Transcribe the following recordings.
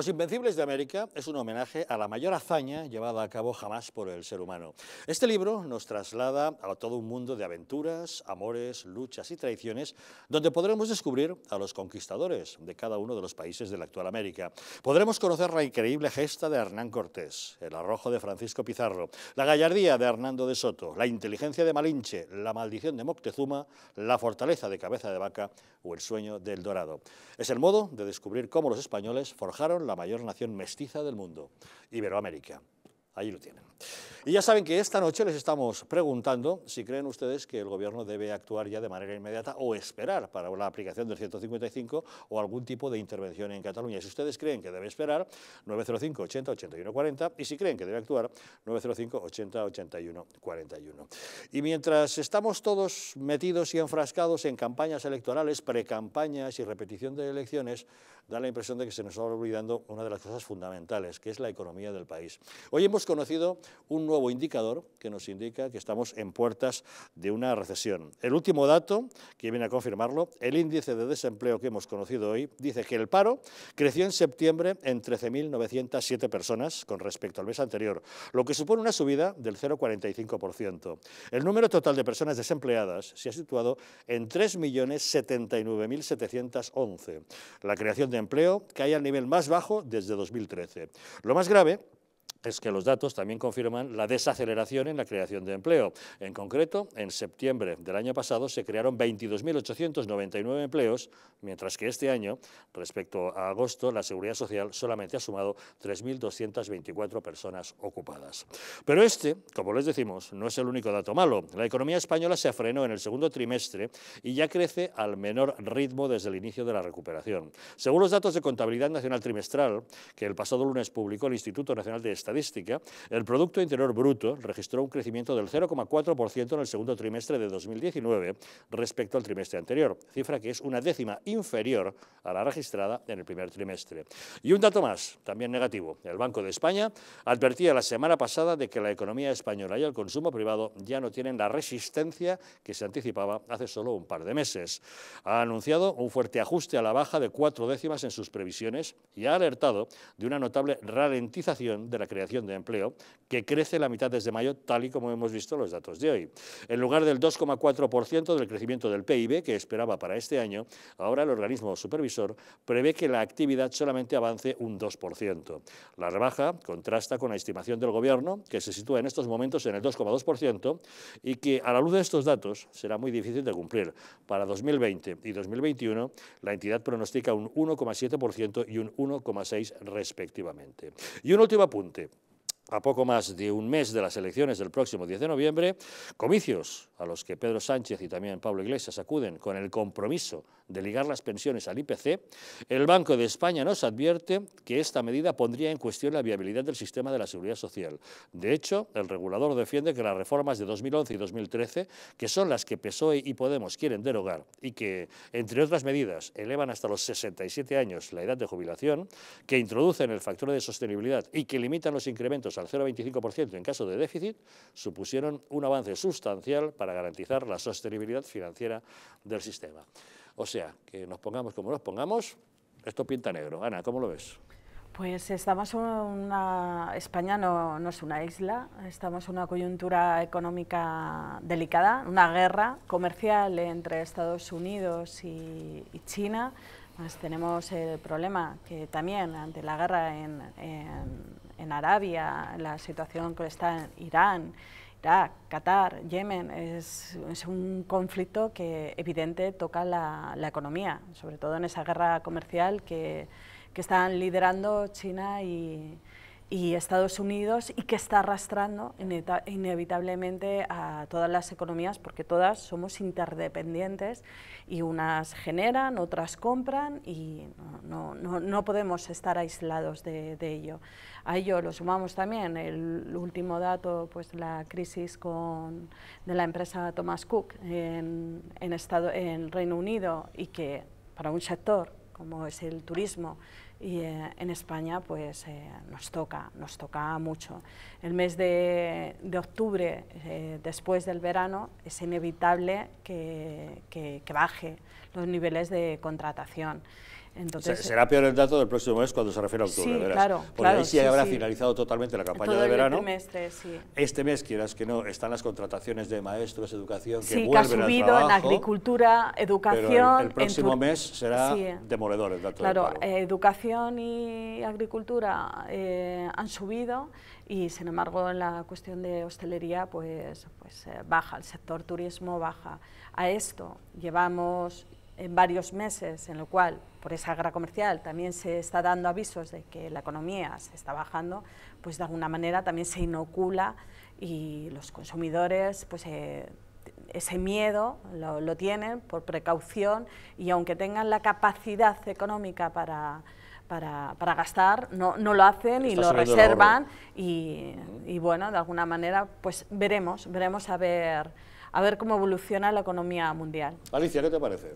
Los Invencibles de América es un homenaje a la mayor hazaña llevada a cabo jamás por el ser humano. Este libro nos traslada a todo un mundo de aventuras, amores, luchas y traiciones, donde podremos descubrir a los conquistadores de cada uno de los países de la actual América. Podremos conocer la increíble gesta de Hernán Cortés, el arrojo de Francisco Pizarro, la gallardía de Hernando de Soto, la inteligencia de Malinche, la maldición de Moctezuma, la fortaleza de Cabeza de Vaca o el sueño del Dorado. Es el modo de descubrir cómo los españoles forjaron la mayor nación mestiza del mundo, Iberoamérica. ahí lo tienen. Y ya saben que esta noche les estamos preguntando si creen ustedes que el gobierno debe actuar ya de manera inmediata o esperar para la aplicación del 155 o algún tipo de intervención en Cataluña. si ustedes creen que debe esperar, 905 80 81 40 y si creen que debe actuar, 905 80 81 41. Y mientras estamos todos metidos y enfrascados en campañas electorales, precampañas y repetición de elecciones, da la impresión de que se nos está olvidando una de las cosas fundamentales, que es la economía del país. Hoy hemos conocido un nuevo indicador que nos indica que estamos en puertas de una recesión. El último dato, que viene a confirmarlo, el índice de desempleo que hemos conocido hoy, dice que el paro creció en septiembre en 13.907 personas con respecto al mes anterior, lo que supone una subida del 0,45%. El número total de personas desempleadas se ha situado en 3.079.711. La creación de empleo cae al nivel más bajo desde 2013. Lo más grave es que los datos también confirman la desaceleración en la creación de empleo. En concreto, en septiembre del año pasado se crearon 22.899 empleos, mientras que este año, respecto a agosto, la Seguridad Social solamente ha sumado 3.224 personas ocupadas. Pero este, como les decimos, no es el único dato malo. La economía española se frenó en el segundo trimestre y ya crece al menor ritmo desde el inicio de la recuperación. Según los datos de Contabilidad Nacional Trimestral, que el pasado lunes publicó el Instituto Nacional de Estadística, estadística, el Producto Interior Bruto registró un crecimiento del 0,4% en el segundo trimestre de 2019 respecto al trimestre anterior, cifra que es una décima inferior a la registrada en el primer trimestre. Y un dato más, también negativo. El Banco de España advertía la semana pasada de que la economía española y el consumo privado ya no tienen la resistencia que se anticipaba hace solo un par de meses. Ha anunciado un fuerte ajuste a la baja de cuatro décimas en sus previsiones y ha alertado de una notable ralentización de la creación creación de empleo, que crece la mitad desde mayo, tal y como hemos visto los datos de hoy. En lugar del 2,4% del crecimiento del PIB que esperaba para este año, ahora el organismo supervisor prevé que la actividad solamente avance un 2%. La rebaja contrasta con la estimación del Gobierno, que se sitúa en estos momentos en el 2,2% y que, a la luz de estos datos, será muy difícil de cumplir. Para 2020 y 2021, la entidad pronostica un 1,7% y un 1,6% respectivamente. Y un último apunte a poco más de un mes de las elecciones del próximo 10 de noviembre, comicios a los que Pedro Sánchez y también Pablo Iglesias acuden con el compromiso de ligar las pensiones al IPC, el Banco de España nos advierte que esta medida pondría en cuestión la viabilidad del sistema de la seguridad social. De hecho, el regulador defiende que las reformas de 2011 y 2013, que son las que PSOE y Podemos quieren derogar y que, entre otras medidas, elevan hasta los 67 años la edad de jubilación, que introducen el factor de sostenibilidad y que limitan los incrementos al 0,25% en caso de déficit, supusieron un avance sustancial para garantizar la sostenibilidad financiera del sistema. O sea, que nos pongamos como nos pongamos, esto pinta negro. Ana, ¿cómo lo ves? Pues estamos en una... España no, no, es una isla, estamos en una coyuntura económica delicada, una guerra comercial entre Estados Unidos y, y China. Pues tenemos el problema que también ante la guerra en, en en Arabia, la situación que está en Irán, Irak, Qatar, Yemen, es, un conflicto que evidente toca la, economía, sobre todo en esa guerra comercial que están liderando China y, y Estados Unidos y que está arrastrando inevitablemente a todas las economías porque todas somos interdependientes y unas generan, otras compran y no, no, no podemos estar aislados de, ello. A ello lo sumamos también el último dato, pues la crisis con, de la empresa Thomas Cook en, en, Estado, en Reino Unido y que para un sector como es el turismo, y eh, en España pues eh, nos toca, nos toca mucho. El mes de, octubre, eh, después del verano, es inevitable que baje los niveles de contratación. Eh, será peor el dato del próximo mes cuando se refiere a octubre, sí, Claro, ahí sí, habrá finalizado totalmente la campaña de verano. Este mes, quieras que no, están las contrataciones de maestros, educación, que vuelven que ha subido en agricultura, educación. Pero el, próximo mes será demoledor el dato. Claro, eh, educación y agricultura eh, han subido y sin embargo en la cuestión de hostelería pues, pues baja, el sector turismo baja. A esto llevamos varios meses en lo cual por esa guerra comercial también se está dando avisos de que la economía se está bajando, pues de alguna manera también se inocula y los consumidores pues eh, ese miedo lo, tienen por precaución y aunque tengan la capacidad económica para, gastar, no, lo hacen y lo reservan y, bueno, de alguna manera pues veremos, veremos a ver, a ver cómo evoluciona la economía mundial. Alicia, ¿qué te parece?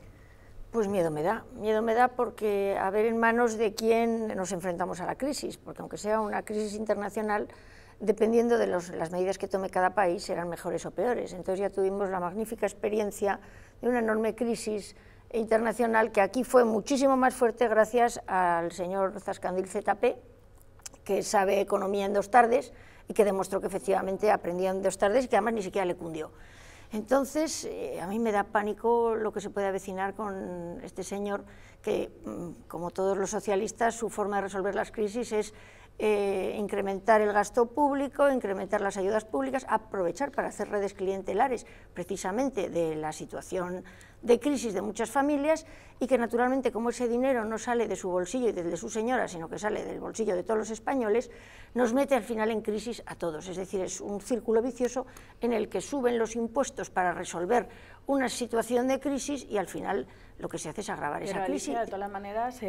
Pues miedo me da, miedo me da porque a ver en manos de quién nos enfrentamos a la crisis, porque aunque sea una crisis internacional, dependiendo de las medidas que tome cada país, serán mejores o peores. Entonces ya tuvimos la magnífica experiencia de una enorme crisis internacional que aquí fue muchísimo más fuerte gracias al señor Zascandil ZP, que sabe economía en dos tardes y que demostró que efectivamente aprendía en dos tardes y que además ni siquiera le cundió. Entonces, eh, a mí me da pánico lo que se puede avecinar con este señor que, mm, como todos los socialistas, su forma de resolver las crisis es eh, incrementar el gasto público, incrementar las ayudas públicas, aprovechar para hacer redes clientelares precisamente de la situación de crisis de muchas familias y que naturalmente como ese dinero no sale de su bolsillo y de su señora, sino que sale del bolsillo de todos los españoles, nos mete al final en crisis a todos. Es decir, es un círculo vicioso en el que suben los impuestos para resolver una situación de crisis y al final lo que se hace es agravar esa crisis. de todas maneras,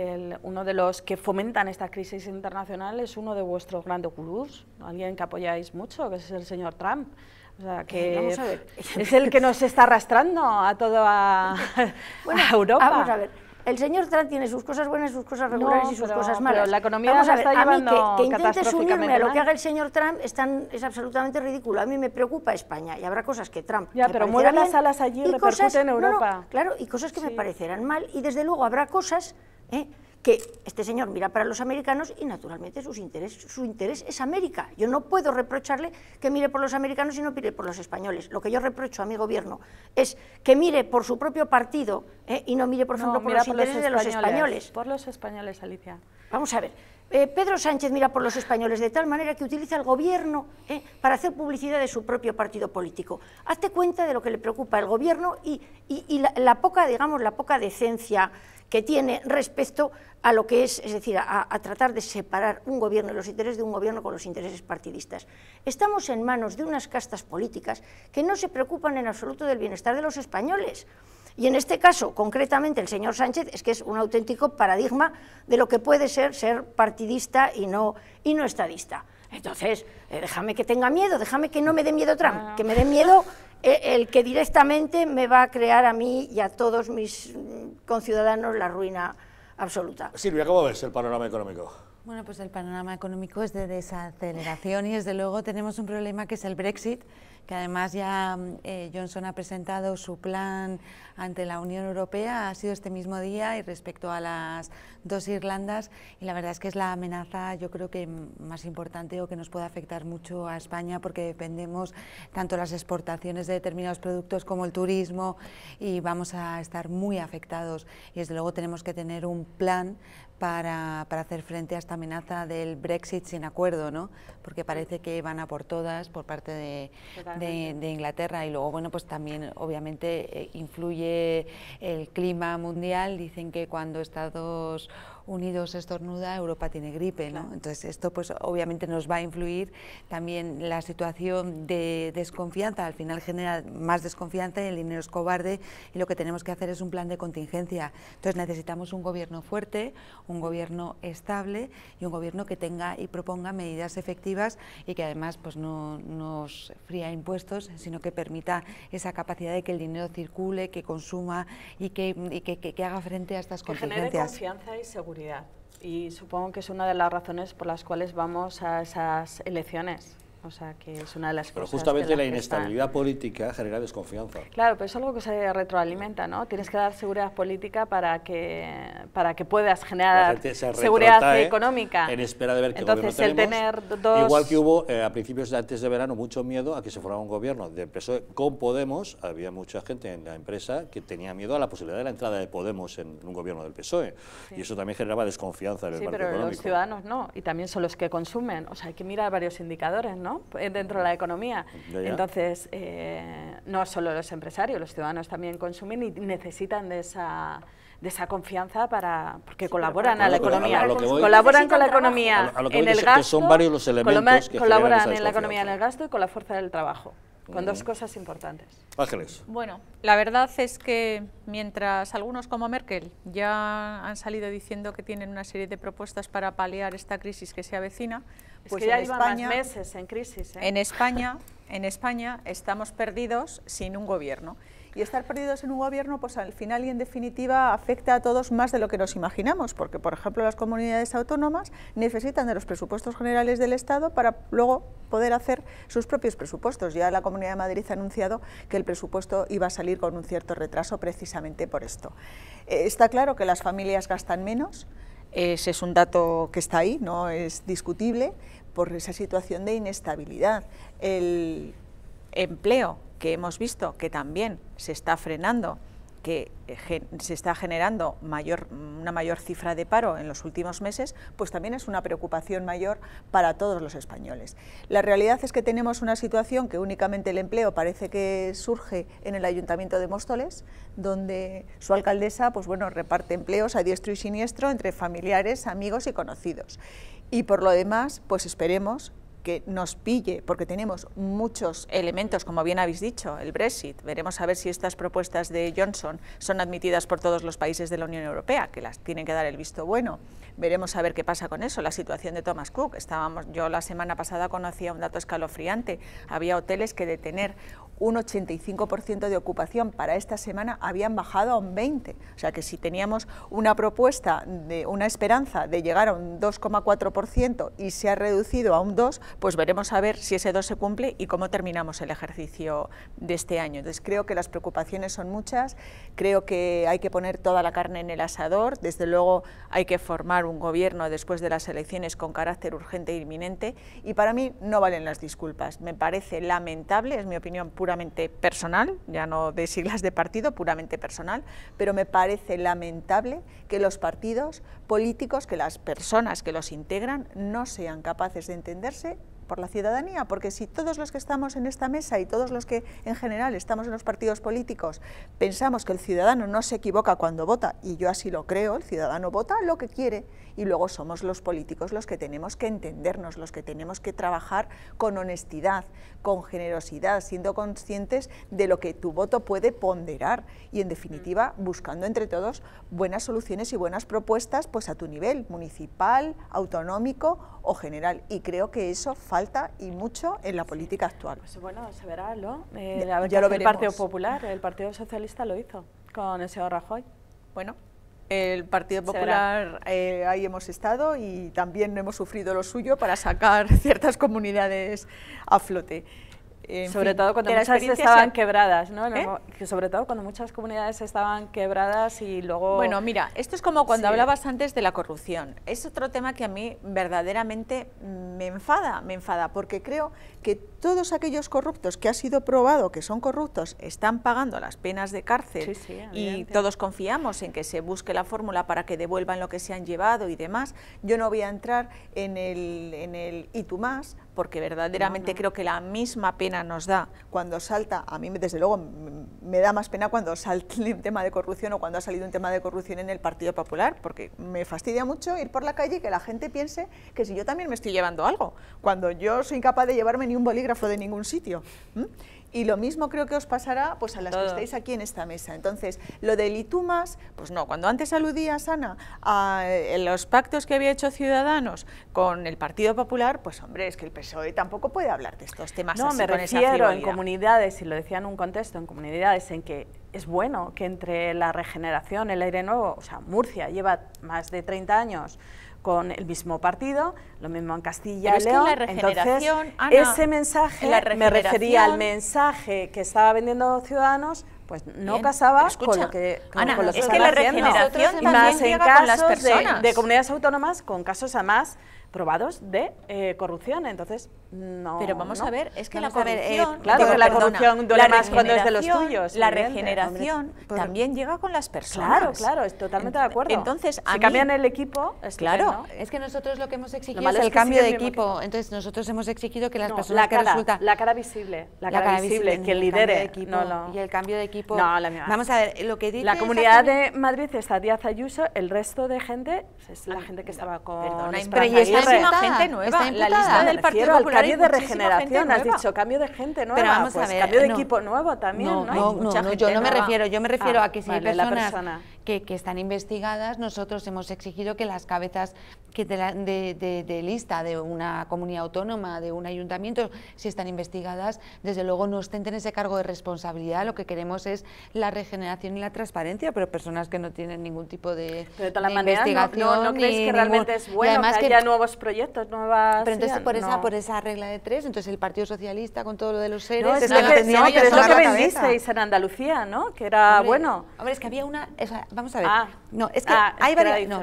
uno de los que fomentan esta crisis internacional es uno de vuestros grandes gurús, alguien que apoyáis mucho, que es el señor Trump. O sea, que eh, es el que nos está arrastrando a toda a Europa. Vamos a ver el señor Trump tiene sus cosas buenas, sus cosas regulares y sus cosas malas. Pero la economía a está a que, intentes unirme a lo que haga el señor Trump es absolutamente ridículo. A mí me preocupa España y habrá cosas que Trump. Ya, pero mueve las alas allí y repercute en Europa. claro, y cosas que me parecerán mal. Y desde luego habrá cosas. ¿eh? que este señor mira para los americanos y naturalmente sus interés, su interés es América. Yo no puedo reprocharle que mire por los americanos y no mire por los españoles. Lo que yo reprocho a mi gobierno es que mire por su propio partido eh, y no mire, por ejemplo, por los intereses de los españoles. Por los españoles, Alicia. Vamos a ver, eh, Pedro Sánchez mira por los españoles de tal manera que utiliza el gobierno eh, para hacer publicidad de su propio partido político. Hazte cuenta de lo que le preocupa al gobierno y, la, poca, digamos, la poca decencia que tiene respecto a lo que es, es decir, a, tratar de separar un gobierno de los intereses de un gobierno con los intereses partidistas. Estamos en manos de unas castas políticas que no se preocupan en absoluto del bienestar de los españoles. Y en este caso, concretamente, el señor Sánchez es que es un auténtico paradigma de lo que puede ser ser partidista y no, y no estadista. Entonces, eh, déjame que tenga miedo, déjame que no me dé miedo Trump, que me dé miedo eh, el que directamente me va a crear a mí y a todos mis mm, conciudadanos la ruina absoluta. Silvia, ¿cómo ves el panorama económico? Bueno, pues el panorama económico es de desaceleración y desde luego tenemos un problema que es el Brexit, que además ya mm, eh, Johnson ha presentado su plan ante la Unión Europea, ha sido este mismo día y respecto a las dos Irlandas, y la verdad es que es la amenaza yo creo que mm, más importante o que nos puede afectar mucho a España porque dependemos tanto las exportaciones de determinados productos como el turismo y vamos a estar muy afectados y desde luego tenemos que tener un plan para, para, hacer frente a esta amenaza del Brexit sin acuerdo, ¿no? Porque parece que van a por todas por parte de, Inglaterra y luego, bueno, pues también obviamente eh, influye el clima mundial. Dicen que cuando Estados Unidos estornuda, Europa tiene gripe. ¿no? Entonces esto pues obviamente nos va a influir también la situación de desconfianza, al final genera más desconfianza y el dinero es cobarde y lo que tenemos que hacer es un plan de contingencia. Entonces necesitamos un gobierno fuerte, un gobierno estable y un gobierno que tenga y proponga medidas efectivas y que además pues no nos fría impuestos, sino que permita esa capacidad de que el dinero circule, que consuma y que, haga frente a estas contingencias. y seguridad y supongo que es una de las razones por las cuales vamos a esas elecciones. O sea, que es una de las pero cosas. Pero justamente la inestabilidad política genera desconfianza. Claro, pero es algo que se retroalimenta, ¿no? Tienes que dar seguridad política para que, para que puedas generar seguridad económica. En espera de ver qué Entonces, el tener dos... Igual que hubo eh, a principios de antes de verano mucho miedo a que se formara un gobierno. De PSOE con Podemos, había mucha gente en la empresa que tenía miedo a la posibilidad de la entrada de Podemos en un gobierno del PSOE. Y eso también generaba desconfianza en el sí, pero los ciudadanos no, y también son los que consumen. O sea, hay que mirar varios indicadores, ¿no? Eh, dentro de la economía. Entonces, eh, no solo los empresarios, los ciudadanos también consumen y necesitan de esa de esa confianza para porque colaboran a la economía, colaboran con la economía en el gasto, son varios los elementos colaboran en la economía en el gasto y con la fuerza del trabajo, con dos cosas importantes. Ángeles. Bueno, la verdad es que mientras algunos como Merkel ya han salido diciendo que tienen una serie de propuestas para paliar esta crisis que se avecina, es pues que ya meses en crisis. ¿eh? En, España, en España estamos perdidos sin un gobierno. Y estar perdidos en un gobierno, pues al final y en definitiva afecta a todos más de lo que nos imaginamos, porque por ejemplo las comunidades autónomas necesitan de los presupuestos generales del Estado para luego poder hacer sus propios presupuestos. Ya la Comunidad de Madrid ha anunciado que el presupuesto iba a salir con un cierto retraso precisamente por esto. Eh, está claro que las familias gastan menos, ese es un dato que está ahí, no es discutible, por esa situación de inestabilidad. El empleo que hemos visto que también se está frenando, que eh, se está generando mayor, una mayor cifra de paro en los últimos meses, pues también es una preocupación mayor para todos los españoles. La realidad es que tenemos una situación que únicamente el empleo parece que surge en el Ayuntamiento de Móstoles, donde su alcaldesa pues bueno, reparte empleos a diestro y siniestro entre familiares, amigos y conocidos. Y por lo demás, pues esperemos que nos pille, porque tenemos muchos elementos, como bien habéis dicho, el Brexit. Veremos a ver si estas propuestas de Johnson son admitidas por todos los países de la Unión Europea, que las tienen que dar el visto bueno. Veremos a ver qué pasa con eso, la situación de Thomas Cook. Estábamos, yo la semana pasada conocía un dato escalofriante. Había hoteles que detener un 85% de ocupación para esta semana, habían bajado a un 20%. O sea que si teníamos una propuesta, de una esperanza de llegar a un 2,4% y se ha reducido a un 2%, pues veremos a ver si ese 2 se cumple y cómo terminamos el ejercicio de este año. Entonces creo que las preocupaciones son muchas, creo que hay que poner toda la carne en el asador, desde luego hay que formar un gobierno después de las elecciones con carácter urgente e inminente y para mí no valen las disculpas. Me parece lamentable, es mi opinión pública, puramente personal, ya no de siglas de partido, puramente personal, pero me parece lamentable que los partidos políticos, que las personas que los integran, no sean capaces de entenderse por la ciudadanía, porque si todos los que estamos en esta mesa y todos los que en general estamos en los partidos políticos pensamos que el ciudadano no se equivoca cuando vota, y yo así lo creo, el ciudadano vota lo que quiere, y luego somos los políticos los que tenemos que entendernos, los que tenemos que trabajar con honestidad, con generosidad, siendo conscientes de lo que tu voto puede ponderar y en definitiva mm. buscando entre todos buenas soluciones y buenas propuestas pues a tu nivel municipal, autonómico o general y creo que eso falta y mucho en la política actual. Pues, bueno, se verá, ¿no? Eh, ya, el Partido Popular, el Partido Socialista lo hizo con el señor Rajoy. Bueno, el Partido Popular, eh, ahí hemos estado y también hemos sufrido lo suyo para sacar ciertas comunidades a flote sobre todo cuando muchas estaban quebradas, ¿no? ¿Eh? Sobre todo cuando muchas comunidades estaban quebradas y luego... Bueno, mira, esto es como cuando hablabas antes de la corrupción. Es otro tema que a mí verdaderamente me enfada, me enfada, porque creo que todos aquellos corruptos que ha sido probado que son corruptos están pagando las penas de cárcel y todos confiamos en que se busque la fórmula para que devuelvan lo que se han llevado y demás. Yo no voy a entrar en el, en el y tú más, porque verdaderamente creo que la misma pena nos da cuando salta, a mí desde luego me da más pena cuando salta un tema de corrupción o cuando ha salido un tema de corrupción en el Partido Popular, porque me fastidia mucho ir por la calle y que la gente piense que si yo también me estoy llevando algo, cuando yo soy incapaz de llevarme ni un bolígrafo de ningún sitio. Y lo mismo creo que os pasará pues, a las que estáis aquí en esta mesa. Entonces, lo de Itumas, pues no, cuando antes aludías, Ana, a eh, los pactos que había hecho Ciudadanos con el Partido Popular, pues hombre, es que el PSOE tampoco puede hablar de estos temas. No, me refiero en comunidades, y lo decía en un contexto, en comunidades en que es bueno que entre la regeneración, el aire nuevo, o sea, Murcia lleva más de 30 años con el mismo partido, lo mismo en Castilla y León. Entonces, ese mensaje me refería al mensaje que estaba vendiendo Ciudadanos pues no casaba con lo que, la más en casos De, comunidades autónomas con casos a más probados de eh, corrupción. Entonces, no. Pero vamos a ver, es que la corrupción. claro, la corrupción duele más cuando es de los tuyos. La regeneración también llega con las personas. Claro, claro, es totalmente de acuerdo. Entonces, a si cambian el equipo, es claro. Es que nosotros lo que hemos exigido es, el cambio de equipo. Entonces, nosotros hemos exigido que las personas la cara, La cara visible, la cara, visible, que lidere. No, y el cambio de equipo. No, la Vamos a ver, lo que dice. La comunidad de Madrid está Díaz Ayuso, el resto de gente es la gente que estaba con. Perdona, muchísima gente nueva. la lista del Partido Popular cambio de regeneración, has dicho cambio de gente nueva. Pero vamos pues, a ver, cambio de equipo nuevo también, ¿no? No, no, no yo no me refiero, yo me refiero ah, a que si vale, hay personas... La persona que, están investigadas, nosotros hemos exigido que las cabezas que de, lista de una comunidad autónoma, de un ayuntamiento, si están investigadas, desde luego no ostenten ese cargo de responsabilidad. Lo que queremos es la regeneración y la transparencia, pero personas que no tienen ningún tipo de, investigación. No, que realmente es bueno que haya nuevos proyectos, nuevas... Pero entonces por, esa, por esa regla de tres, entonces el Partido Socialista con todo lo de los seres... No, que, pero es lo que vendisteis en Andalucía, ¿no? Que era bueno... Hombre, es que había una vamos a ver. Ah. no, es que ah, hay varias... No,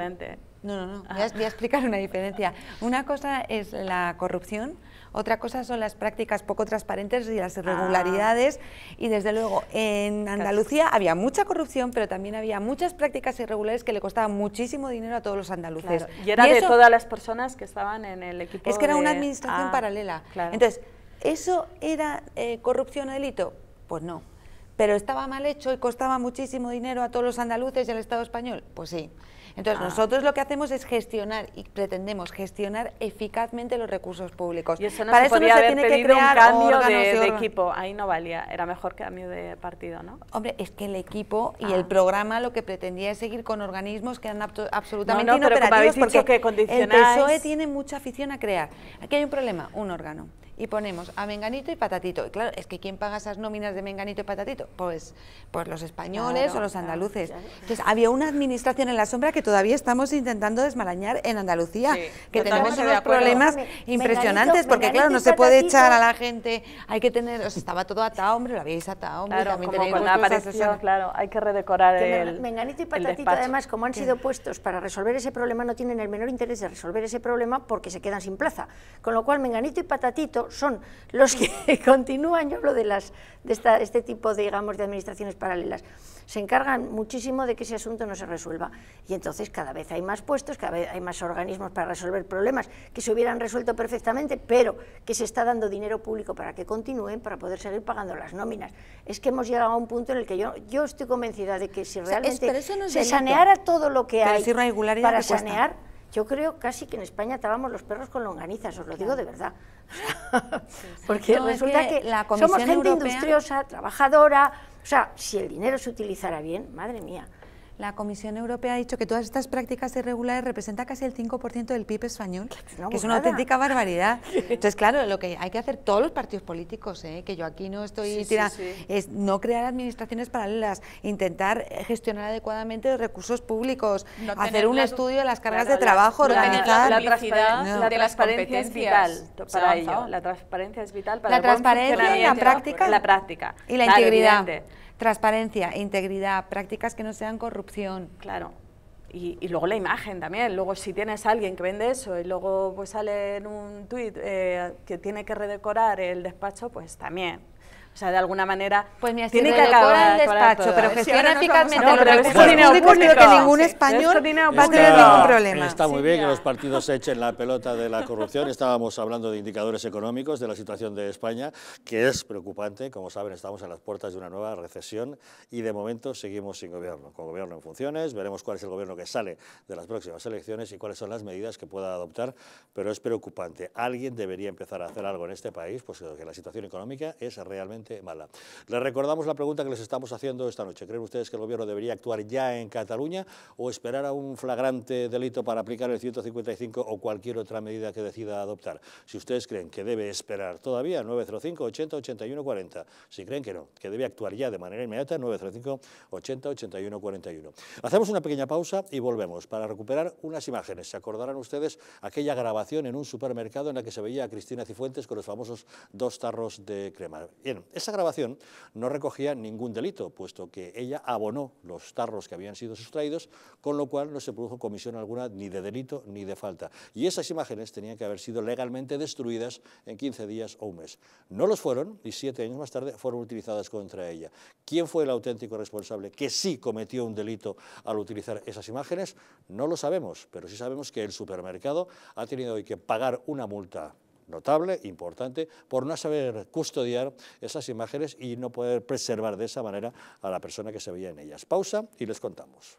no, no, ah. Voy, a, explicar una diferencia. Una cosa es la corrupción, otra cosa son las prácticas poco transparentes y las irregularidades. Y desde luego, en Andalucía había mucha corrupción, pero también había muchas prácticas irregulares que le costaban muchísimo dinero a todos los andaluces. Y era de todas las personas que estaban en el equipo. Es que era una administración paralela. Entonces, ¿eso era eh, corrupción o delito? Pues no pero estaba mal hecho y costaba muchísimo dinero a todos los andaluces y al Estado español. Pues sí. Entonces, ah. nosotros lo que hacemos es gestionar y pretendemos gestionar eficazmente los recursos públicos. Y eso Para eso no tiene que crear un cambio de, equipo. Ahí no valía, era mejor cambio de partido, ¿no? Hombre, es que el equipo y el ah. programa lo que pretendía es seguir con organismos que eran absolutamente no, inoperativos que el PSOE tiene mucha afición a crear. Aquí hay un problema, un órgano y ponemos a Menganito y Patatito. Y claro, es que ¿quién paga esas nóminas de Menganito y Patatito? Pues, pues los españoles o los andaluces. Claro, había una administración en la sombra que todavía estamos intentando desmarañar en Andalucía, que tenemos unos problemas impresionantes, porque claro, no se puede echar a la gente, hay que tener, estaba todo atado, hombre, lo habíais atado, hombre, también claro, hay que redecorar el Menganito y Patatito, además, como han sido puestos para resolver ese problema, no tienen el menor interés de resolver ese problema porque se quedan sin plaza. Con lo cual, Menganito y Patatito son los que continúan, yo hablo de, las, de esta, este tipo de, digamos, de administraciones paralelas, se encargan muchísimo de que ese asunto no se resuelva. Y entonces cada vez hay más puestos, cada vez hay más organismos para resolver problemas que se hubieran resuelto perfectamente, pero que se está dando dinero público para que continúen, para poder seguir pagando las nóminas. Es que hemos llegado a un punto en el que yo, yo estoy convencida de que si realmente se saneara todo lo que hay, para sanear yo creo casi que en España estábamos los perros con longanizas, os lo digo de verdad. Porque resulta que, somos gente industriosa, trabajadora, o sea, si el dinero se utilizara bien, madre mía, la Comisión Europea ha dicho que todas estas prácticas irregulares representan casi el 5% del PIB español, que es una auténtica barbaridad. Entonces, claro, lo que hay que hacer todos los partidos políticos, ¿eh? que yo aquí no estoy es no crear administraciones paralelas, intentar gestionar adecuadamente los recursos públicos, hacer un estudio de las cargas de trabajo, organizar... La, transparencia, es vital para ello. La transparencia es vital para La transparencia, la práctica... La práctica. Y la integridad transparencia, integridad, prácticas que no sean corrupción. Claro. Y, luego la imagen también. Luego si tienes a alguien que vende eso y luego pues sale en un tuit eh, que tiene que redecorar el despacho, pues también. O sea, de alguna manera pues tiene que acabar el despacho, pero gestiona eficazmente. pero es que ningún español va a tener ningún problema. Está muy bien que los partidos echen la pelota de la corrupción. Estábamos hablando de indicadores económicos, de la situación de España, que es preocupante. Como saben, estamos a las puertas de una nueva recesión y de momento seguimos sin gobierno, con gobierno en funciones. Veremos cuál es el gobierno que sale de las próximas elecciones y cuáles son las medidas que pueda adoptar, pero es preocupante. Alguien debería empezar a hacer algo en este país, pues que la situación económica es realmente mala. Les recordamos la pregunta que les estamos haciendo esta noche. ¿Creen ustedes que el gobierno debería actuar ya en Cataluña o esperar a un flagrante delito para aplicar el 155 o cualquier otra medida que decida adoptar? Si ustedes creen que debe esperar todavía, 905 80 81 40. Si creen que no, que debe actuar ya de manera inmediata, 905 80 81 41. Hacemos una pequeña pausa y volvemos para recuperar unas imágenes. Se acordarán ustedes aquella grabación en un supermercado en la que se veía a Cristina Cifuentes con los famosos dos tarros de crema. Bien, esa grabación no recogía ningún delito, puesto que ella abonó los tarros que habían sido sustraídos, con lo cual no se produjo comisión alguna ni de delito ni de falta. Y esas imágenes tenían que haber sido legalmente destruidas en 15 días o un mes. No los fueron y siete años más tarde fueron utilizadas contra ella. ¿Quién fue el auténtico responsable que sí cometió un delito al utilizar esas imágenes? No lo sabemos, pero sí sabemos que el supermercado ha tenido que pagar una multa notable, importante, por no saber custodiar esas imágenes y no poder preservar de esa manera a la persona que se veía en ellas. Pausa y les contamos.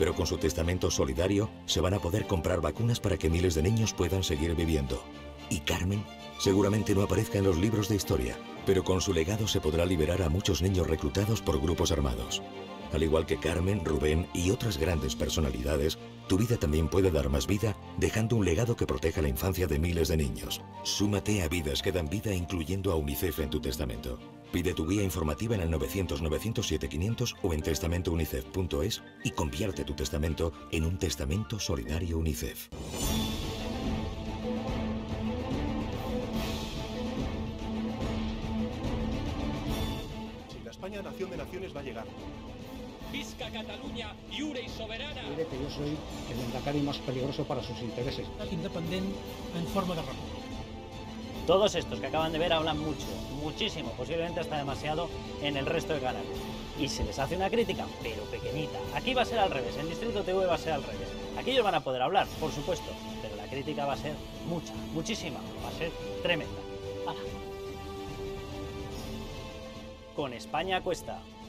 pero con su testamento solidario se van a poder comprar vacunas para que miles de niños puedan seguir viviendo. ¿Y Carmen? Seguramente no aparezca en los libros de historia, pero con su legado se podrá liberar a muchos niños reclutados por grupos armados. Al igual que Carmen, Rubén y otras grandes personalidades tu vida también puede dar más vida dejando un legado que proteja la infancia de miles de niños. Súmate a Vidas que dan vida incluyendo a UNICEF en tu testamento. Pide tu guía informativa en el 900-907-500 o en testamentounicef.es y convierte tu testamento en un testamento solidario UNICEF. Si la España Nación de Naciones va a llegar Visca Cataluña, lliure i soberana. Mire que yo soy el endacari más peligroso para sus intereses. Independent en forma de república. Todos estos que acaban de ver hablan mucho, muchísimo, posiblemente hasta demasiado en el resto de canales. Y se les hace una crítica, pero pequeñita. Aquí va a ser al revés, en Distrito TV va a ser al revés. Aquí ellos van a poder hablar, por supuesto, pero la crítica va a ser mucha, muchísima, va a ser tremenda. ¡Hala! Con España cuesta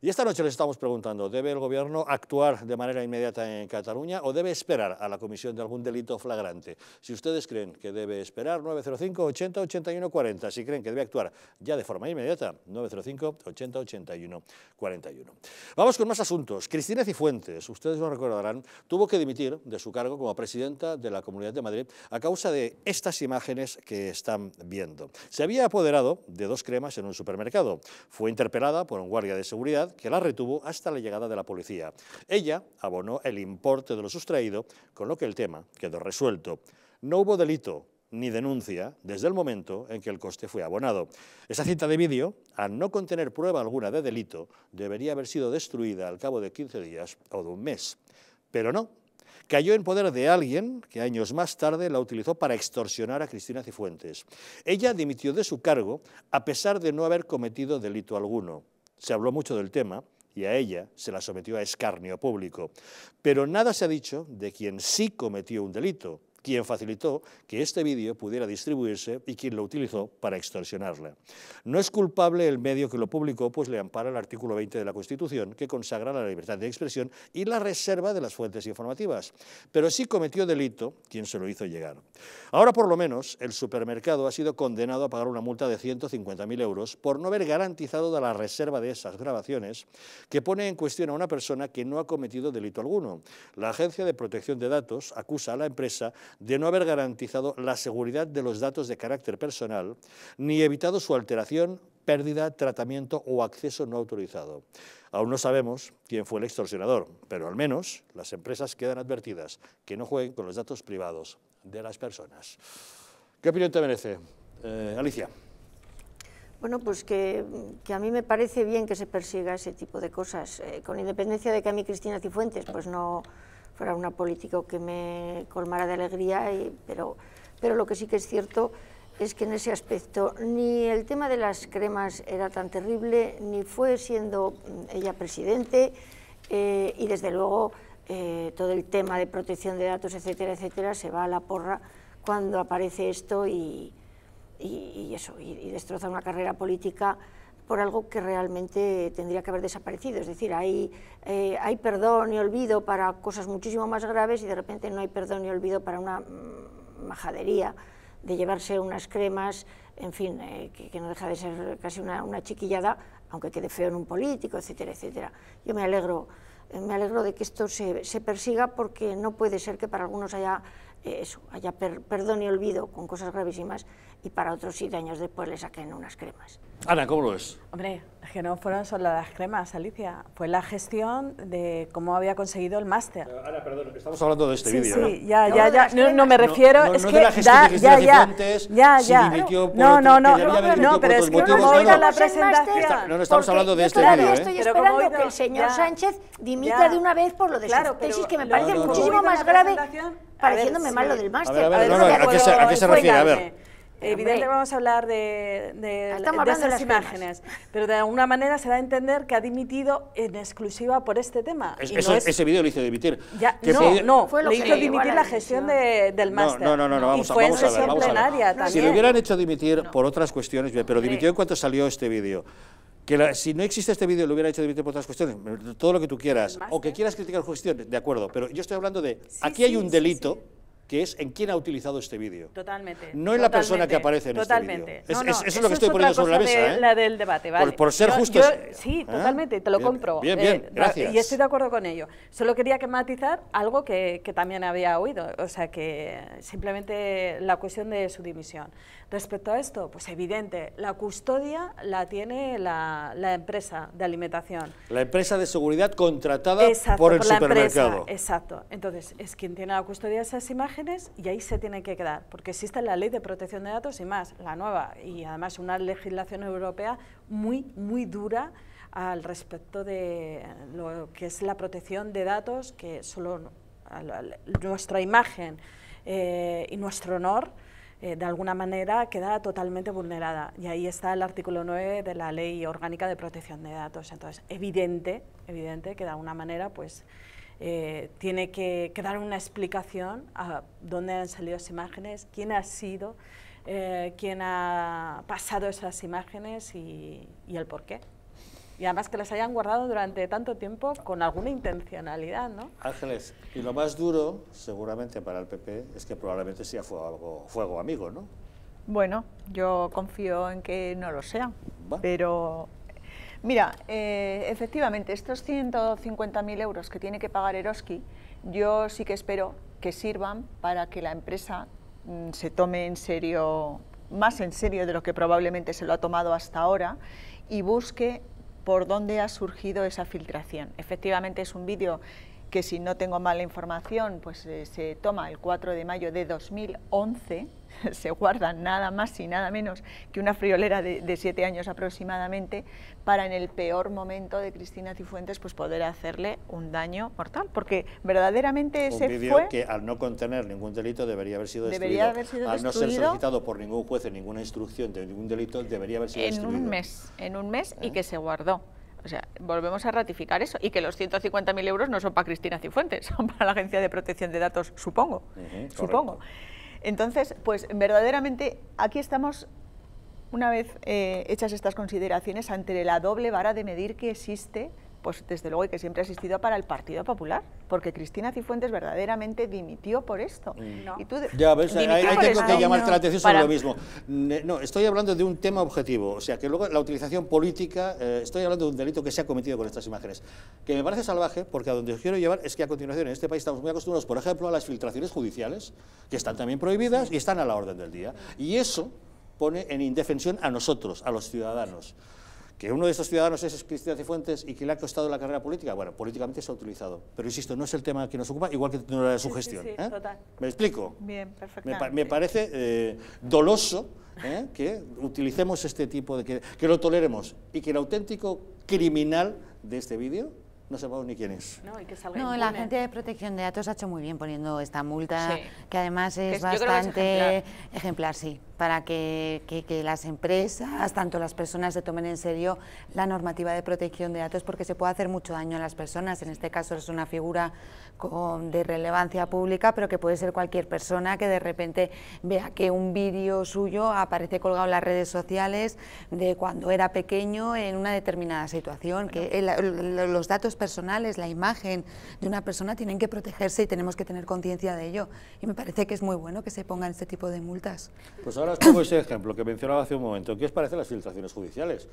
Y esta noche les estamos preguntando, ¿debe el gobierno actuar de manera inmediata en Cataluña o debe esperar a la comisión de algún delito flagrante? Si ustedes creen que debe esperar, 905 80 81 40. Si creen que debe actuar ya de forma inmediata, 905 80 81 41. Vamos con más asuntos. Cristina Cifuentes, ustedes lo recordarán, tuvo que dimitir de su cargo como presidenta de la Comunidad de Madrid a causa de estas imágenes que están viendo. Se había apoderado de dos cremas en un supermercado. Fue interpelada por un guardia de seguridad que la retuvo hasta la llegada de la policía. Ella abonó el importe de lo sustraído, con lo que el tema quedó resuelto. No hubo delito, ni denuncia desde el momento en que el coste fue abonado. Esa cinta de vídeo, al no contener prueba alguna de delito, debería haber sido destruida al cabo de 15 días o de un mes. Pero no, cayó en poder de alguien que años más tarde la utilizó para extorsionar a Cristina Cifuentes. Ella dimitió de su cargo a pesar de no haber cometido delito alguno. Se habló mucho del tema y a ella se la sometió a escarnio público. Pero nada se ha dicho de quien sí cometió un delito, quien facilitó que este vídeo pudiera distribuirse y quien lo utilizó para extorsionarla. No es culpable el medio que lo publicó, pues le ampara el artículo 20 de la Constitución, que consagra la libertad de expresión y la reserva de las fuentes informativas, pero sí cometió delito quien se lo hizo llegar. Ahora, por lo menos, el supermercado ha sido condenado a pagar una multa de 150.000 euros por no haber garantizado la reserva de esas grabaciones, que pone en cuestión a una persona que no ha cometido delito alguno. La Agencia de Protección de Datos acusa a la empresa de no haber garantizado la seguridad de los datos de carácter personal, ni evitado su alteración, pérdida, tratamiento o acceso no autorizado. Aún no sabemos quién fue el extorsionador, pero al menos las empresas quedan advertidas que no jueguen con los datos privados de las personas. ¿Qué opinión te merece, eh, Alicia? Bueno, pues que, a mí me parece bien que se persiga ese tipo de cosas, eh, con independencia de que a mí Cristina Cifuentes pues no, fuera una política que me colmara de alegría, y, pero, pero lo que sí que es cierto es que en ese aspecto ni el tema de las cremas era tan terrible, ni fue siendo mm, ella presidente, eh, y desde luego eh, todo el tema de protección de datos, etcétera, etcétera, se va a la porra cuando aparece esto y, y, eso, y destroza una carrera política por algo que realmente tendría que haber desaparecido. Es decir, eh, hay, perdón y olvido para cosas muchísimo más graves y de repente no hay perdón y olvido para una majadería de llevarse unas cremas, en fin, eh, que, no deja de ser casi una, chiquillada, aunque quede feo en un político, etcétera, etcétera. Yo me alegro, eh, me alegro de que esto se, persiga porque no puede ser que para algunos haya eso, haya per, perdón y olvido con cosas gravísimas y para otros siete años después le saquen unas cremas. Ana, ¿cómo lo es? Hombre, que no fueron solo las cremas, Alicia, fue la gestión de cómo había conseguido el máster. Ana, perdón, estamos hablando de este vídeo. Sí, ¿no? ya, ya, ya, no, me refiero, no, es que, de da, ya, ya, ya, ya, no, no, no, no, pero pues es que como a la pues presentación. No, no estamos hablando de este vídeo, ¿eh? estoy esperando que el señor Sánchez dimita de una vez por lo de su tesis, que me parece muchísimo más grave pareciéndome malo mal lo del máster. A ver, a ver, qué se, refiere? Eh, Evidentemente vamos a hablar de, de, ah, de esas imágenes, pero de alguna manera se da a entender que ha dimitido en exclusiva por este tema. ese vídeo lo hizo dimitir. no, no, lo le hizo dimitir la gestión del máster. No, no, no, no, vamos, fue en a ver, vamos plenaria a Si lo hubieran hecho dimitir por otras cuestiones, pero dimitió en cuanto salió este vídeo que si no existe este vídeo lo hubiera hecho de por otras cuestiones, todo lo que tú quieras, o que quieras criticar cuestiones, de acuerdo, pero yo estoy hablando de, aquí hay un delito que es en quién ha utilizado este vídeo. Totalmente. No en la persona que aparece en este vídeo. Es, eso, es lo que estoy poniendo sobre la mesa. ¿eh? La del debate, vale. Por, ser justos. sí, ¿eh? totalmente, te lo compro. Bien, eh, gracias. Y estoy de acuerdo con ello. Solo quería que matizar algo que, también había oído, o sea, que simplemente la cuestión de su dimisión. Respecto a esto, pues evidente, la custodia la tiene la, empresa de alimentación. La empresa de seguridad contratada por el exacto. Entonces, es quien tiene la custodia de esas imágenes y ahí se tiene que quedar, porque existe la ley de protección de datos y más, la nueva, y además una legislación europea muy, muy dura al respecto de lo que es la protección de datos, que solo nuestra imagen eh, y nuestro honor eh, de alguna manera queda totalmente vulnerada. Y ahí está el artículo 9 de la Ley Orgánica de Protección de Datos. Entonces, evidente, evidente que de alguna manera, pues, eh, tiene que, dar una explicación a dónde han salido las imágenes, quién ha sido, eh, quién ha pasado esas imágenes y, el por qué. Y además que las hayan guardado durante tanto tiempo con alguna intencionalidad, ¿no? Ángeles, y lo más duro, seguramente para el PP, es que probablemente sea fuego amigo, ¿no? Bueno, yo confío en que no lo sea, pero Mira, eh, efectivamente, estos 150.000 euros que tiene que pagar Eroski, yo sí que espero que sirvan para que la empresa mm, se tome en serio, más en serio de lo que probablemente se lo ha tomado hasta ahora, y busque por dónde ha surgido esa filtración. Efectivamente, es un vídeo que si no tengo mala información, pues eh, se toma el 4 de mayo de 2011, se guardan nada más y nada menos que una friolera de, siete años aproximadamente para en el peor momento de Cristina Cifuentes pues poder hacerle un daño mortal, porque verdaderamente ese un que al no contener ningún delito debería haber sido destruido. al no ser solicitado por ningún juez en ninguna instrucción de ningún delito debería haber sido en un mes, en un mes y eh. que se guardó. O sea, volvemos a ratificar eso y que los 150.000 euros no son para Cristina Cifuentes, son para la Agencia de Protección de Datos, supongo. supongo. Entonces, pues verdaderamente aquí estamos, una vez eh, hechas estas consideraciones, ante la doble vara de medir que existe pues desde luego y que siempre ha existido para el Partido Popular, porque Cristina Cifuentes verdaderamente dimitió por esto. Mm. ya ves, ahí, tengo que llamarte la atención sobre lo mismo. No, estoy hablando de un tema objetivo, o sea, que luego la utilización política, eh, estoy hablando de un delito que se ha cometido con estas imágenes, que me parece salvaje, porque a donde quiero llevar es que a continuación en este país estamos muy acostumbrados, por ejemplo, a las filtraciones judiciales, que están también prohibidas y están a la orden del día. Y eso pone en indefensión a nosotros, a los ciudadanos. Que uno de estos ciudadanos es Cristina Cifuentes y que le ha costado la carrera política, bueno, políticamente se ha utilizado. Pero insisto, no es el tema que nos ocupa, igual que no era su gestión. ¿Me explico? Bien, perfecto. Me, parece eh, doloso ¿eh? que utilicemos este tipo de... Que, que lo toleremos y que el auténtico criminal de este vídeo no sabemos ni quién es. No, la Agencia de Protección de Datos ha hecho muy bien poniendo esta multa, que además es, bastante ejemplar. sí, para que, las empresas, tanto las personas, se tomen en serio la normativa de protección de datos, porque se puede hacer mucho daño a las personas. En este caso es una figura de relevancia pública, pero que puede ser cualquier persona que de repente vea que un vídeo suyo aparece colgado en las redes sociales de cuando era pequeño en una determinada situación, que los datos personales, la imagen de una persona, tienen que protegerse y tenemos que tener conciencia de ello. Y me parece que es muy bueno que se pongan este tipo de multas. Pues ahora os ese ejemplo que mencionaba hace un momento. ¿Qué os parece las filtraciones judiciales?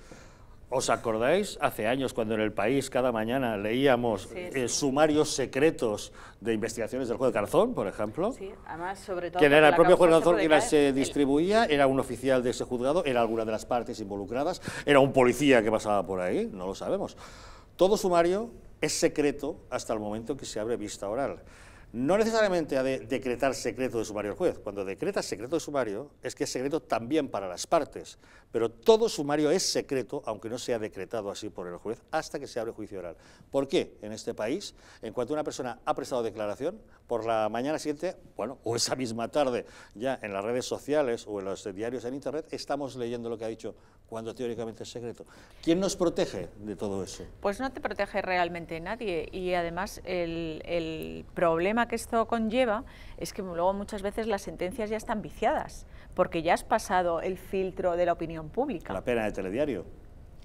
¿Os acordáis hace años cuando en el país cada mañana leíamos eh, sumarios secretos de investigaciones del juez Garzón, por ejemplo? Sí, además, sobre todo. Quien era el propio juez Garzón se quien se distribuía, era un oficial de ese juzgado, era alguna de las partes involucradas, era un policía que pasaba por ahí, no lo sabemos. Todo sumario es secreto hasta el momento que se abre vista oral. No necesariamente ha de decretar secreto de sumario el juez. Cuando decreta secreto de sumario es que es secreto también para las partes, pero todo sumario es secreto, aunque no sea decretado así por el juez, hasta que se abre juicio oral. ¿Por qué? En este país, en cuanto una persona ha prestado declaración, por la mañana siguiente, bueno, o esa misma tarde, ya en las redes sociales o en los diarios en Internet, estamos leyendo lo que ha dicho cuando teóricamente es secreto. ¿Quién nos protege de todo eso? Pues no te protege realmente nadie y además el, problema que esto conlleva es que luego muchas veces las sentencias ya están viciadas porque ya has pasado el filtro de la opinión pública. La pena de telediario.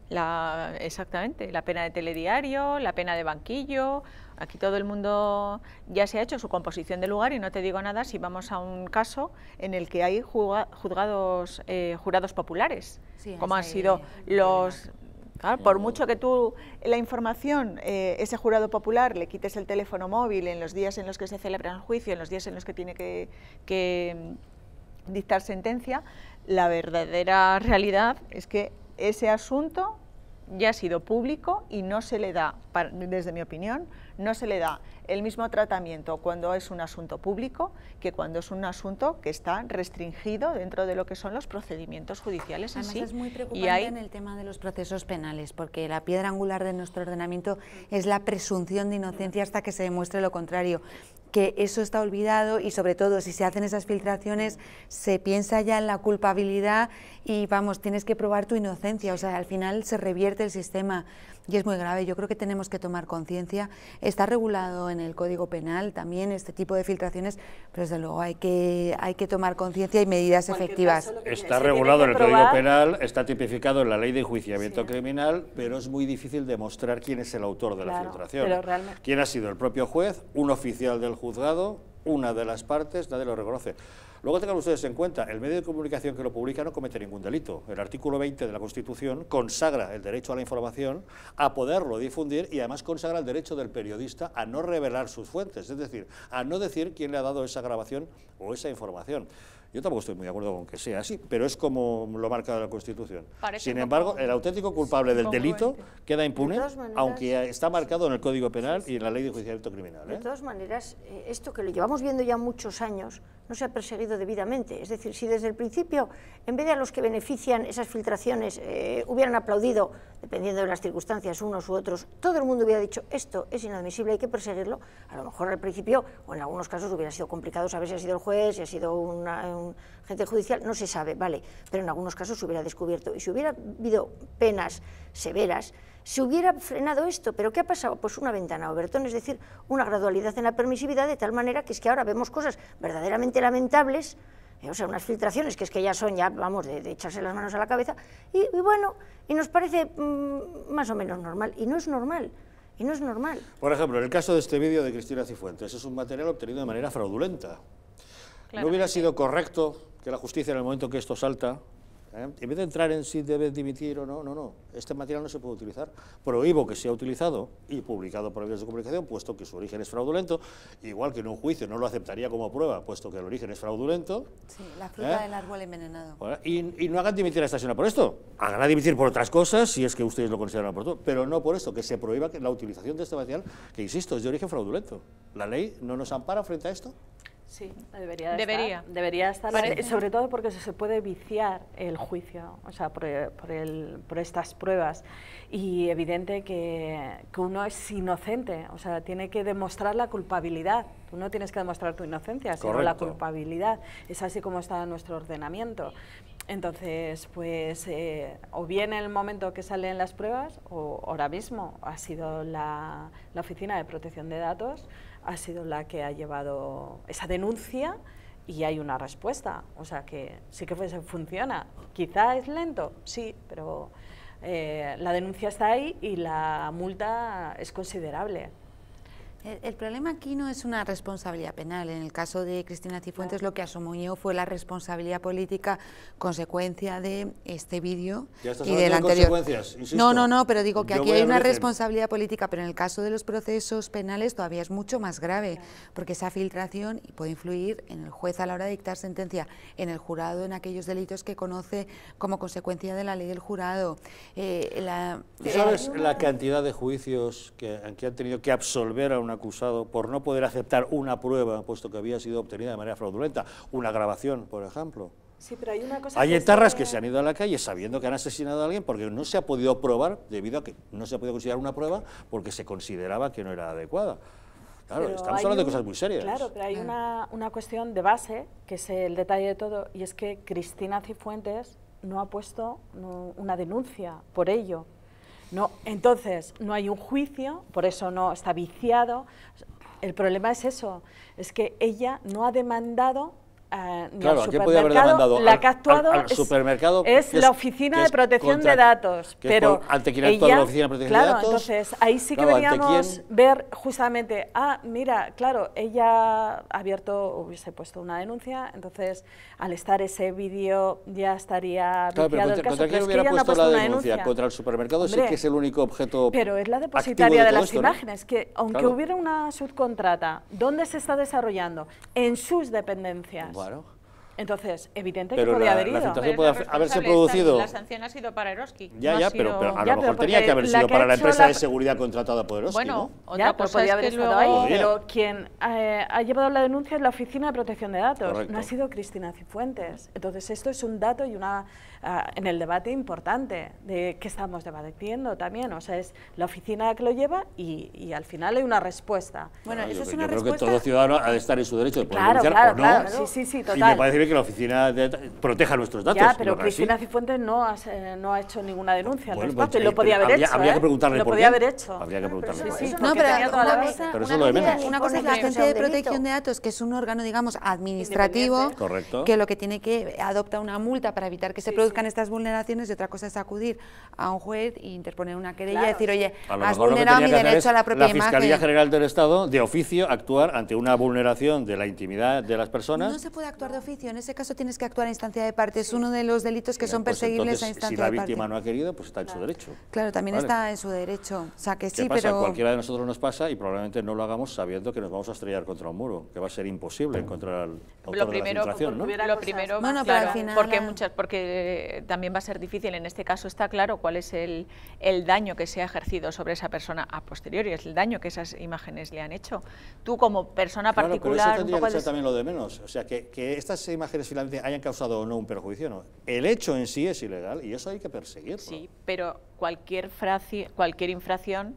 La, exactamente, la pena de telediario, la pena de banquillo, aquí todo el mundo ya se ha hecho su composición de lugar y no te digo nada si vamos a un caso en el que hay juzgados, eh, jurados populares, como han sido los... por mucho que tú la información, eh, ese jurado popular, le quites el teléfono móvil en los días en los que se celebra el juicio, en los días en los que tiene que mm, dictar sentencia, la verdadera realidad es que ese asunto ya ha sido público y no se le da, desde mi opinión, no se le da el mismo tratamiento cuando es un asunto público que cuando es un asunto que está restringido dentro de lo que son los procedimientos judiciales. Además así. es muy preocupante y hay... en el tema de los procesos penales, porque la piedra angular de nuestro ordenamiento es la presunción de inocencia hasta que se demuestre lo contrario que eso está olvidado y sobre todo si se hacen esas filtraciones se piensa ya en la culpabilidad y vamos, tienes que probar tu inocencia, o sea, al final se revierte el sistema. Y es muy grave, yo creo que tenemos que tomar conciencia. Está regulado en el Código Penal también este tipo de filtraciones, pero desde luego hay que, hay que tomar conciencia y medidas efectivas. Está regulado en el Código Penal, está tipificado en la Ley de Enjuiciamiento Criminal, pero es muy difícil demostrar quién es el autor de la filtración. ¿Quién ha sido el propio juez, un oficial del juzgado, una de las partes? Nadie lo reconoce. Luego tengan ustedes en cuenta, el medio de comunicación que lo publica no comete ningún delito. El artículo 20 de la Constitución consagra el derecho a la información, a poderlo difundir y además consagra el derecho del periodista a no revelar sus fuentes, es decir, a no decir quién le ha dado esa grabación o esa información. Yo tampoco estoy muy de acuerdo con que sea así, pero es como lo marca la Constitución. Sin embargo, el auténtico culpable del delito este. queda impune, aunque está marcado en el Código Penal y en la Ley de juicio Criminal. ¿eh? De todas maneras, eh, esto que lo llevamos viendo ya muchos años, no se ha perseguido debidamente. Es decir, si desde el principio, en vez de a los que benefician esas filtraciones, eh, hubieran aplaudido, dependiendo de las circunstancias, unos u otros, todo el mundo hubiera dicho, esto es inadmisible, hay que perseguirlo, a lo mejor al principio, o en algunos casos hubiera sido complicado saber si ha sido el juez, si ha sido un gente judicial, no se sabe, vale, pero en algunos casos se hubiera descubierto. Y si hubiera habido penas severas, se hubiera frenado esto. ¿Pero qué ha pasado? Pues una ventana, Obertón, es decir, una gradualidad en la permisividad de tal manera que es que ahora vemos cosas verdaderamente lamentables, eh, o sea, unas filtraciones que es que ya son, ya vamos, de, echarse las manos a la cabeza, y, bueno, y nos parece mm, más o menos normal, y no es normal. Y no es normal. Por ejemplo, en el caso de este vídeo de Cristina Cifuentes, es un material obtenido de manera fraudulenta. ¿No hubiera sido correcto que la justicia en el momento que esto salta, ¿eh? en vez de entrar en si debe dimitir o no, no, no, este material no se puede utilizar, prohíbo que sea utilizado y publicado por medios de comunicación, puesto que su origen es fraudulento, igual que en un juicio no lo aceptaría como prueba, puesto que el origen es fraudulento. Sí, la fruta ¿eh? del árbol envenenado. Y, no hagan dimitir a esta señora por esto, hagan a dimitir por otras cosas, si es que ustedes lo consideran por todo, pero no por esto, que se prohíba la utilización de este material, que insisto, es de origen fraudulento. ¿La ley no nos ampara frente a esto? Sí, debería estar. Eh, sobre todo porque se puede viciar el juicio, o sea, por, eh, estas pruebas. Y evidente que, uno es inocente, o sea, tiene que demostrar la culpabilidad. Tú no tienes que demostrar tu inocencia, sino la culpabilidad. Es así como está nuestro ordenamiento. Entonces, pues, eh, o bien el momento que salen las pruebas, o ahora mismo ha sido la, la Oficina de Protección de Datos ha sido la que ha llevado esa denuncia y hay una respuesta. O sea que sí que funciona. Quizá es lento, sí, pero eh, la denuncia está ahí y la multa es considerable. El, problema aquí no es una responsabilidad penal. En el caso de Cristina Cifuentes lo que asumió fue la responsabilidad política consecuencia de este vídeo y del anterior. no, no, no, pero digo que aquí hay una responsabilidad política, pero en el caso de los procesos penales todavía es mucho más grave, porque esa filtración puede influir en el juez a la hora de dictar sentencia, en el jurado en aquellos delitos que conoce como consecuencia de la ley del jurado. Eh, sabes la cantidad de juicios que, que han tenido que absolver a una acusado por no poder aceptar una prueba, puesto que había sido obtenida de manera fraudulenta, una grabación, por ejemplo. hay una que etarras que se han ido a la calle sabiendo que han asesinado a alguien porque no se ha podido probar, debido a que no se ha podido considerar una prueba porque se consideraba que no era adecuada. Claro, estamos hablando de cosas muy serias. Claro, pero hay una, una cuestión de base, que es el detalle de todo, y es que Cristina Cifuentes no ha puesto una denuncia por ello. No, entonces, no hay un juicio, por eso no está viciado. El problema es eso, es que ella no ha demandado eh, ni claro, la que ha actuado supermercado es, la Oficina de Protección de Datos. pero ante quién la Oficina de Protección de Datos. Claro, Entonces, ahí sí que veníamos ver justamente, ah, mira, claro, ella ha abierto, hubiese puesto una denuncia, entonces al estar ese vídeo ya estaría claro, pero contra, quién hubiera puesto, la denuncia, contra el supermercado sí que es el único objeto Pero es la depositaria de, las imágenes, que aunque hubiera una subcontrata, ¿dónde se está desarrollando? En sus dependencias. Claro. Entonces, evidente que podía haber ido. La situación puede haberse producido. La sanción ha sido para Eroski. Ya, ya, pero, a lo mejor tenía que haber sido para la empresa de seguridad contratada por Eroski. Bueno, o ya, cosa podía haber estado ahí. Pero quien eh, ha llevado la denuncia es la Oficina de Protección de Datos. No ha sido Cristina Cifuentes. Entonces, esto es un dato y una en el debate importante de qué estamos debatiendo también. O sea, es la oficina que lo lleva y, y al final hay una respuesta. Bueno, eso yo, es yo creo que todo ciudadano ha de estar en su derecho de poder claro, claro, o no. Claro, sí, sí, sí, total. Y me parece bien que la oficina proteja nuestros datos. Ya, pero Cristina Cifuentes no, eh, no ha hecho ninguna denuncia. Pues, eh, lo podía haber hecho. Habría que preguntarle lo por Habría que preguntarle. Sí, sí, no, pero, una cosa, eso es lo es la Agencia de Protección de Datos, que es un órgano, digamos, administrativo, que lo que tiene que adopta una multa para evitar que se produzca produzcan estas vulneraciones y otra cosa es acudir a un juez e interponer una querella y decir, oye, has vulnerado mi derecho a la propia imagen. La Fiscalía General del Estado, de oficio, actuar ante una vulneración de la intimidad de las personas. No se puede actuar de oficio, en ese caso tienes que actuar a instancia de parte, es uno de los delitos que son pues perseguibles a instancia de parte. si la víctima no ha querido, pues está en su derecho. Claro, también está en su derecho, o sea que sí, pasa? pero... cualquiera de nosotros nos pasa y probablemente no lo hagamos sabiendo que nos vamos a estrellar contra un muro, que va a ser imposible encontrar al autor lo primero, de la ¿no? Lo primero, bueno, claro, al final, porque, muchas, porque eh, también va a ser difícil, en este caso está claro cuál es el, daño que se ha ejercido sobre esa persona a posteriori, es el daño que esas imágenes le han hecho. Tú como persona particular... Pero eso tendría que ser también lo de menos, o sea, que, estas imágenes finalmente hayan causado o no un perjuicio, no. El hecho en sí es ilegal y eso hay que perseguirlo. Sí, pero cualquier, cualquier infracción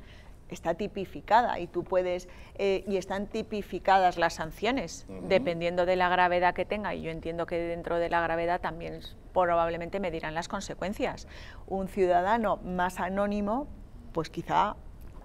está tipificada y tú puedes eh, y están tipificadas las sanciones dependiendo de la gravedad que tenga y yo entiendo que dentro de la gravedad también probablemente medirán las consecuencias un ciudadano más anónimo pues quizá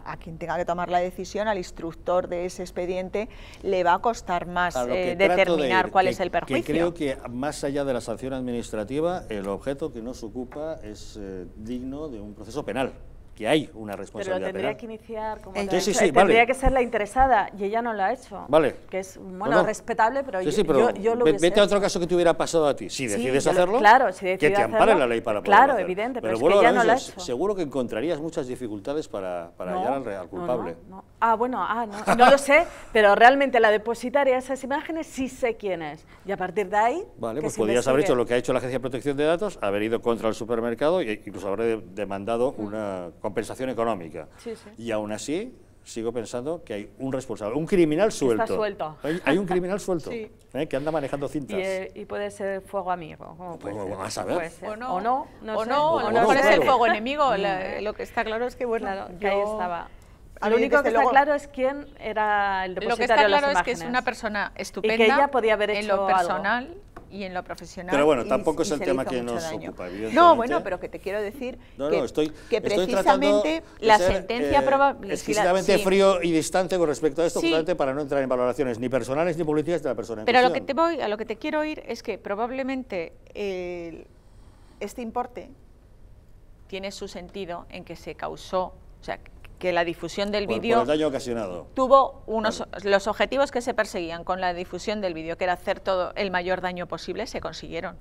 a quien tenga que tomar la decisión, al instructor de ese expediente, le va a costar más eh, determinar cuál es el perjuicio. Que creo que más allá de la sanción administrativa, el objeto que nos ocupa es eh, digno de un proceso penal que hay una responsabilidad. Pero tendría que iniciar como Tendría que ser la interesada y ella no lo ha hecho. Vale. Que es, bueno, respetable, pero, yo, lo Vete a otro caso que te hubiera pasado a ti. Si decides hacerlo, claro, si que te ampare la ley para poder. Claro, evidente, pero, bueno, no ha hecho. Seguro que encontrarías muchas dificultades para, hallar al, culpable. ah, bueno, ah, no, lo sé, pero realmente la depositaria esas imágenes sí sé quién es. Y a partir de ahí... Vale, pues podrías haber hecho lo que ha hecho la Agencia de Protección de Datos, haber ido contra el supermercado e incluso haber demandado una compensación económica. Y aún así, sigo pensando que hay un responsable, un criminal suelto. Está suelto. Hay, un criminal suelto ¿eh? que anda manejando cintas. Eh, y, puede ser fuego amigo. O O no. O no, no, o no, o no, puede ser fuego enemigo. lo que está claro es que, bueno, ahí estaba. lo único que está claro es quién era el depositario de las imágenes. Lo que está claro es que es una persona estupenda. Y que ella podía haber hecho en lo personal y en lo profesional. Pero bueno, tampoco es el tema que nos ocupa, No, bueno, pero que te quiero decir que, estoy, precisamente la sentencia probablemente eh, probable... Exquisitamente frío y distante con respecto a esto, justamente para no entrar en valoraciones ni personales ni políticas de la persona en Pero lo que te voy, a lo que te quiero oír es que probablemente este importe tiene su sentido en que se causó, que la difusión del vídeo tuvo unos los objetivos que se perseguían con la difusión del vídeo, que era hacer todo el mayor daño posible, se consiguieron,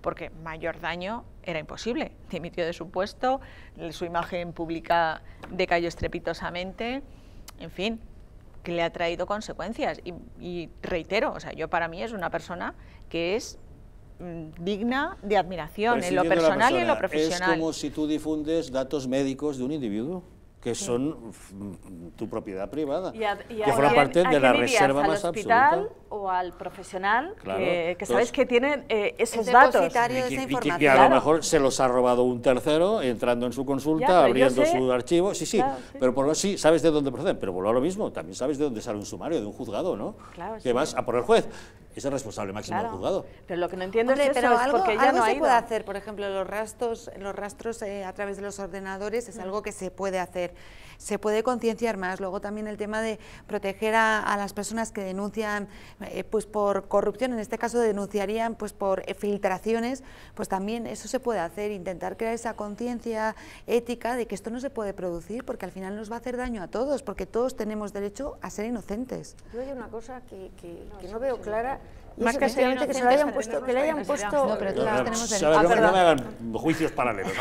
porque mayor daño era imposible. Dimitió de su puesto, su imagen pública decayó estrepitosamente, en fin, que le ha traído consecuencias. Y, reitero, o sea, yo para mí es una persona que es mm, digna de admiración en lo personal y en lo profesional. Es como si tú difundes datos médicos de un individuo que son tu propiedad privada, y a, que parte de la reserva ¿Al más hospital o al profesional que, sabes que tienen eh, esos datos? Y que, y a lo mejor se los ha robado un tercero entrando en su consulta, abriendo su archivo, sí, sí, pero por lo sí sabes de dónde proceden, pero por lo mismo también sabes de dónde sale un sumario, de un juzgado, ¿no? Claro, que vas a por el juez es el responsable máximo del juzgado. Pero lo que no entiendo es eso, es porque ya no se puede hacer, por ejemplo, los rastros, los rastros eh, a través de los ordenadores es algo que se puede hacer se puede concienciar más. Luego también el tema de proteger a, las personas que denuncian eh, pues por corrupción, en este caso denunciarían pues por filtraciones, pues también eso se puede hacer, intentar crear esa conciencia ética de que esto no se puede producir porque al final nos va a hacer daño a todos, porque todos tenemos derecho a ser inocentes. Yo hay una cosa que, que, que no veo clara más que que hayan puesto, que le hayan puesto... No, juicios paralelos,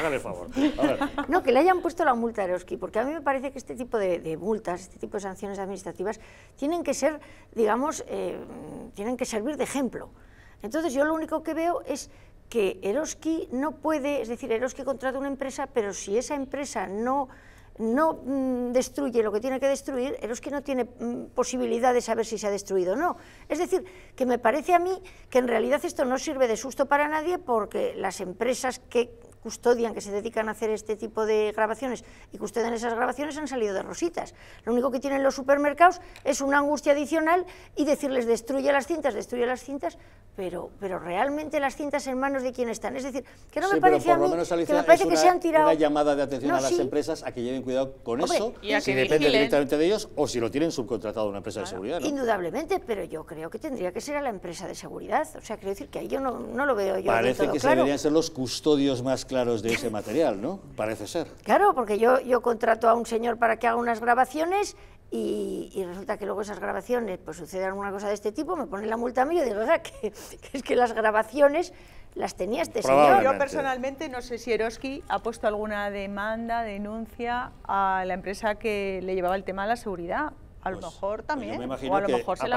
no, que le hayan puesto la multa a Eroski, porque a mí me parece que este tipo de, multas, este tipo de sanciones administrativas, tienen que ser, digamos, eh, tienen que servir de ejemplo. Entonces yo lo único que veo es que Eroski no puede, es decir, Eroski contrata una empresa, pero si esa empresa no no mm, destruye lo que tiene que destruir, es que no tiene mm, posibilidad de saber si se ha destruido o no. Es decir, que me parece a mí que en realidad esto no sirve de susto para nadie porque las empresas que custodian, que se dedican a hacer este tipo de grabaciones y que en esas grabaciones han salido de rositas. Lo único que tienen los supermercados es una angustia adicional y decirles destruye las cintas, destruye las cintas, pero, pero realmente las cintas en manos de quién están. Es decir, que no me parece a mí que, me parece que se han tirado... una llamada de atención a las empresas a que lleven cuidado con eso, si depende directamente de ellos o si lo tienen subcontratado a una empresa de seguridad. Indudablemente, pero yo creo que tendría que ser a la empresa de seguridad. O sea, quiero decir que ahí yo no, lo veo yo Parece que deberían ser los custodios más claros claros de ese material, ¿no? Parece ser. Claro, porque yo, yo contrato a un señor para que haga unas grabaciones y, resulta que luego esas grabaciones pues sucede alguna cosa de este tipo, me pone la multa a mí y digo, que, es que las grabaciones las tenía este señor. Yo personalmente no sé si Eroski ha puesto alguna demanda, denuncia a la empresa que le llevaba el tema de la seguridad, a lo pues, mejor pues también. o a lo mejor se la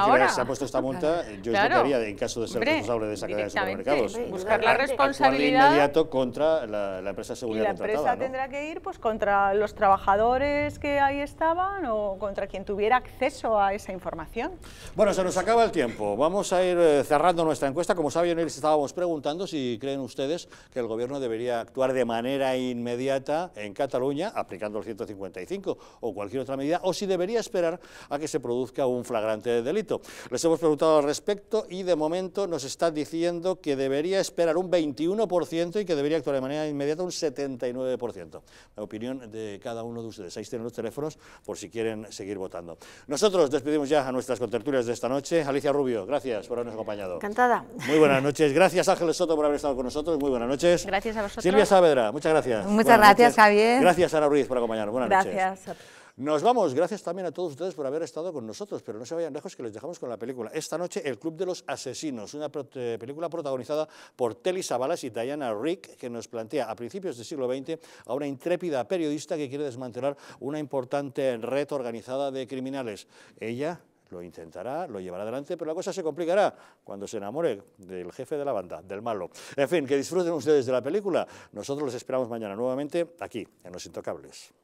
ahora. se ha puesto esta multa, yo claro. en caso de ser responsable de esa cadena de supermercados. Buscar la responsabilidad. inmediato contra la, empresa de seguridad Y la empresa tendrá que ir pues contra los trabajadores que ahí estaban o contra quien tuviera acceso a esa información. Bueno, se nos acaba el tiempo. Vamos a ir eh, cerrando nuestra encuesta. Como saben, les estábamos preguntando si creen ustedes que el gobierno debería actuar de manera inmediata en Cataluña, aplicando el 155 o cualquier otra medida, o si debería esperar a que se produzca un flagrante delito. Les hemos preguntado al respecto y de momento nos está diciendo que debería esperar un 21% y que debería actuar de manera inmediata un 79%. La opinión de cada uno de ustedes. Ahí tienen los teléfonos por si quieren seguir votando. Nosotros despedimos ya a nuestras contertulias de esta noche. Alicia Rubio, gracias por habernos acompañado. Encantada. Muy buenas noches. Gracias Ángeles Soto por haber estado con nosotros. Muy buenas noches. Gracias a vosotros. Silvia Saavedra, muchas gracias. Muchas gracias, Javier. Gracias Ana Ruiz por acompañarnos. Buenas noches. Gracias. Nos vamos, gracias también a todos ustedes por haber estado con nosotros, pero no se vayan lejos que les dejamos con la película. Esta noche, El Club de los Asesinos, una eh, película protagonizada por Telly Savalas y Diana Rick, que nos plantea a principios del siglo XX a una intrépida periodista que quiere desmantelar una importante red organizada de criminales. Ella lo intentará, lo llevará adelante, pero la cosa se complicará cuando se enamore del jefe de la banda, del malo. En fin, que disfruten ustedes de la película. Nosotros los esperamos mañana nuevamente aquí, en Los Intocables.